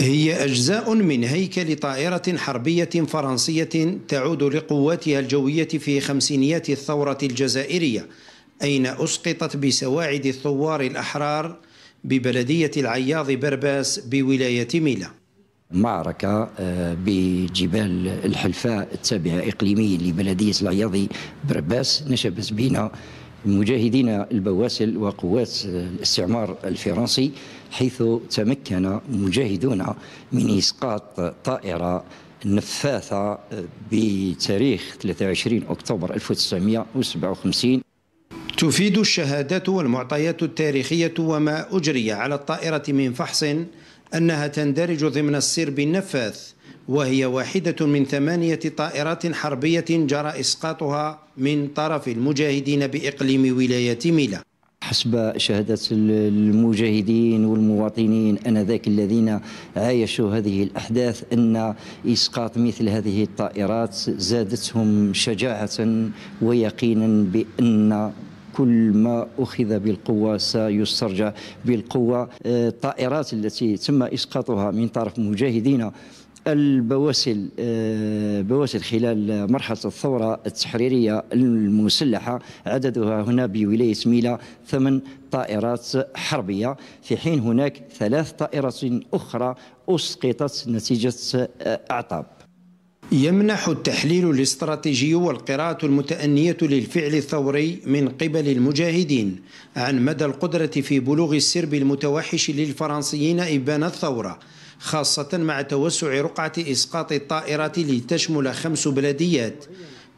هي أجزاء من هيكل طائرة حربية فرنسية تعود لقواتها الجوية في خمسينيات الثورة الجزائرية أين أسقطت بسواعد الثوار الأحرار ببلدية العياض برباس بولاية ميلا معركة آه، بجبال الحلفاء التابعة إقليميا لبلدية العياض برباس نشبت بين مجاهدين البواسل وقوات الاستعمار الفرنسي حيث تمكن مجاهدون من اسقاط طائره نفاثه بتاريخ 23 اكتوبر 1957 تفيد الشهادات والمعطيات التاريخيه وما اجري على الطائره من فحص انها تندرج ضمن السرب النفاث وهي واحدة من ثمانية طائرات حربية جرى إسقاطها من طرف المجاهدين بإقليم ولاية ميلا حسب شهادة المجاهدين والمواطنين أنذاك الذين عايشوا هذه الأحداث أن إسقاط مثل هذه الطائرات زادتهم شجاعة ويقينا بأن كل ما أخذ بالقوة سيسترجع بالقوة آه، الطائرات التي تم إسقاطها من طرف مجاهدين البواسل آه، بواسل خلال مرحلة الثورة التحريرية المسلحة عددها هنا بولاية ميلا ثمان طائرات حربية في حين هناك ثلاث طائرات أخرى أسقطت نتيجة آه، أعطاب يمنح التحليل الاستراتيجي والقراءة المتأنية للفعل الثوري من قبل المجاهدين عن مدى القدرة في بلوغ السرب المتوحش للفرنسيين إبان الثورة خاصة مع توسع رقعة إسقاط الطائرات لتشمل خمس بلديات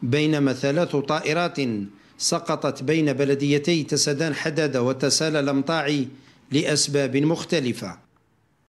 بينما ثلاث طائرات سقطت بين بلديتي تسدان حداد وتسال الأمطاع لأسباب مختلفة